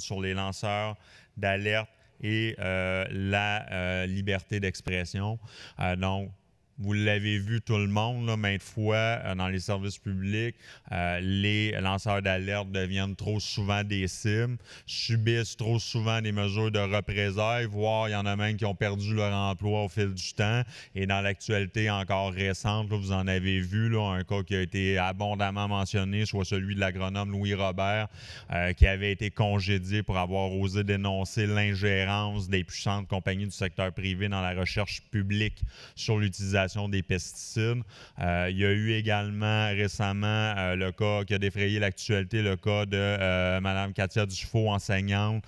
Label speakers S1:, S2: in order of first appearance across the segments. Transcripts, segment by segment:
S1: sur les lanceurs d'alerte et euh, la euh, liberté d'expression. Euh, donc, vous l'avez vu tout le monde, là, maintes fois, euh, dans les services publics, euh, les lanceurs d'alerte deviennent trop souvent des cimes, subissent trop souvent des mesures de représailles, voire il y en a même qui ont perdu leur emploi au fil du temps. Et dans l'actualité encore récente, vous en avez vu là, un cas qui a été abondamment mentionné, soit celui de l'agronome Louis Robert, euh, qui avait été congédié pour avoir osé dénoncer l'ingérence des puissantes compagnies du secteur privé dans la recherche publique sur l'utilisation des pesticides. Euh, il y a eu également récemment euh, le cas qui a défrayé l'actualité, le cas de euh, Madame Mme Katia Dufault, enseignante,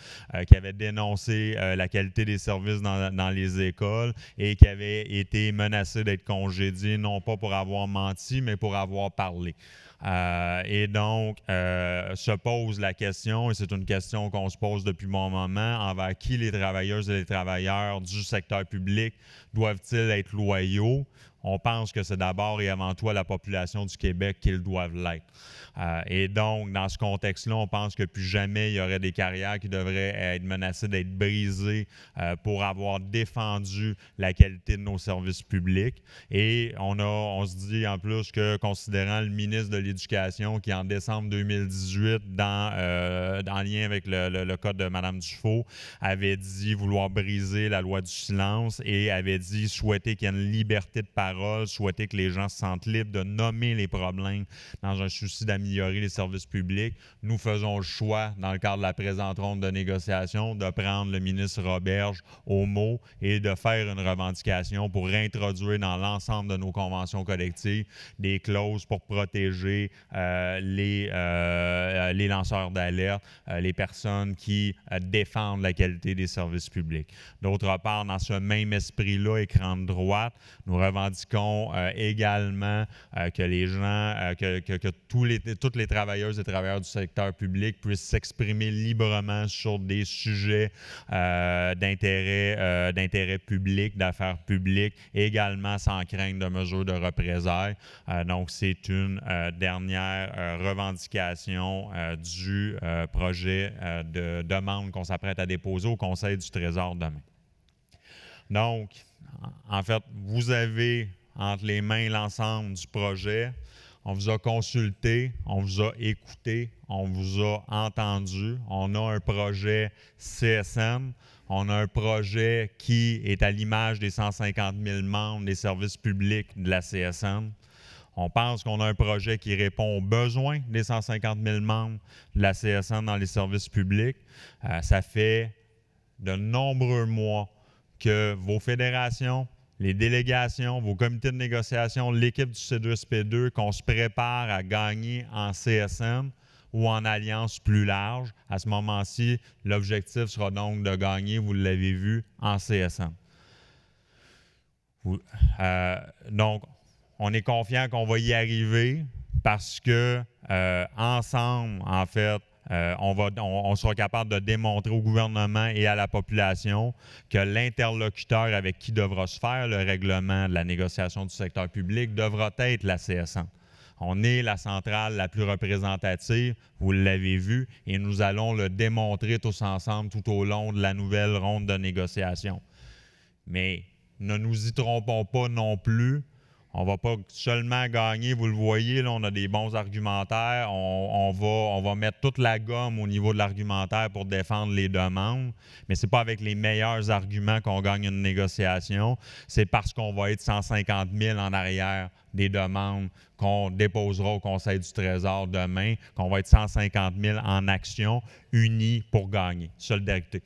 S1: qui avait dénoncé la qualité des services dans, dans, les écoles et qui avait été menacée d'être congédiée, non pas pour avoir menti, mais pour avoir parlé. Euh, et donc, euh, se pose la question, et c'est une question qu'on se pose depuis mon moment, envers qui les travailleuses et les travailleurs du secteur public doivent-ils être loyaux on pense que c'est d'abord et avant tout la population du Québec qu'ils doivent l'être. Euh, et donc, dans ce contexte-là, on pense que plus jamais il y aurait des carrières qui devraient être menacées d'être brisées euh, pour avoir défendu la qualité de nos services publics. Et on, se dit en plus que, considérant le ministre de l'Éducation qui, en décembre 2018, dans, euh, en lien avec le, code de Mme Dufault, avait dit vouloir briser la loi du silence et avait dit souhaiter qu'il y ait une liberté de parole parole, souhaiter que les gens se sentent libres de nommer les problèmes dans un souci d'améliorer les services publics. Nous faisons le choix, dans le cadre de la présente ronde de négociation, de prendre le ministre Roberge au mot et de faire une revendication pour introduire dans l'ensemble de nos conventions collectives des clauses pour protéger euh, les, euh, euh, les lanceurs d'alerte, les personnes qui défendent la qualité des services publics. D'autre part, dans ce même esprit-là, écran de droite, nous revendiquons qu'on euh, également euh, que les gens, euh, que, que, que tous les, toutes les travailleuses et travailleurs du secteur public puissent s'exprimer librement sur des sujets d'intérêt, d'intérêt public, d'affaires publiques, également sans crainte de mesures de représailles. donc, c'est une dernière revendication du projet de demande qu'on s'apprête à déposer au Conseil du Trésor demain. Donc, en fait, vous avez entre les mains l'ensemble du projet. On vous a consulté, on vous a écouté, on vous a entendu. On a un projet CSM. On a un projet qui est à l'image des 150 000 membres des services publics de la CSM. On pense qu'on a un projet qui répond aux besoins des 150 000 membres de la CSN dans les services publics. Euh, ça fait de nombreux mois que vos fédérations, les délégations, vos comités de négociation, l'équipe du C2SP2, qu'on se prépare à gagner en CSM ou en alliance plus large. À ce moment-ci, l'objectif sera donc de gagner, vous l'avez vu, en CSM. Euh, donc, on est confiant qu'on va y arriver parce que euh, ensemble, en fait, euh, on, on, sera capable de démontrer au gouvernement et à la population que l'interlocuteur avec qui devra se faire le règlement de la négociation du secteur public devra être la CSN. On est la centrale la plus représentative, vous l'avez vu, et nous allons le démontrer tous ensemble tout au long de la nouvelle ronde de négociation. Mais ne nous y trompons pas non plus, on va pas seulement gagner, vous le voyez, on a des bons argumentaires, on, va, on va mettre toute la gomme au niveau de l'argumentaire pour défendre les demandes, mais c'est pas avec les meilleurs arguments qu'on gagne une négociation, c'est parce qu'on va être 150 000 en arrière des demandes qu'on déposera au Conseil du Trésor demain, qu'on va être 150 000 en action, unis pour gagner. Solidarité.